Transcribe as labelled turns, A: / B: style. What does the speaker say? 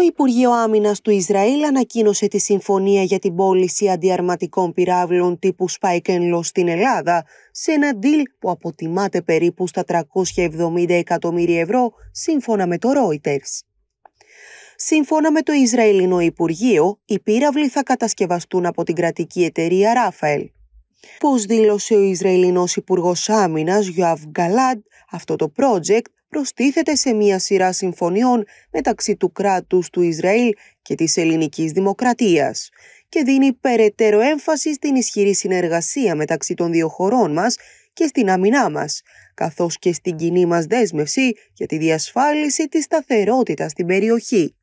A: Το Υπουργείο Άμυνας του Ισραήλ ανακοίνωσε τη συμφωνία για την πώληση αντιαρματικών πυράβλων τύπου Spike Law στην Ελλάδα, σε ένα deal που αποτιμάται περίπου στα 370 εκατομμύρια ευρώ, σύμφωνα με το Reuters. Σύμφωνα με το Ισραηλινό Υπουργείο, οι πύραυλοι θα κατασκευαστούν από την κρατική εταιρεία Rafael. Πώς δήλωσε ο Ισραηλινός Υπουργός Άμυνας Γιουαβ Γκαλάντ, αυτό το project προστίθεται σε μία σειρά συμφωνιών μεταξύ του κράτους του Ισραήλ και της ελληνικής δημοκρατίας και δίνει περαιτέρω έμφαση στην ισχυρή συνεργασία μεταξύ των δύο χωρών μας και στην άμυνά μας, καθώς και στην κοινή μας δέσμευση για τη διασφάλιση της σταθερότητας στην περιοχή.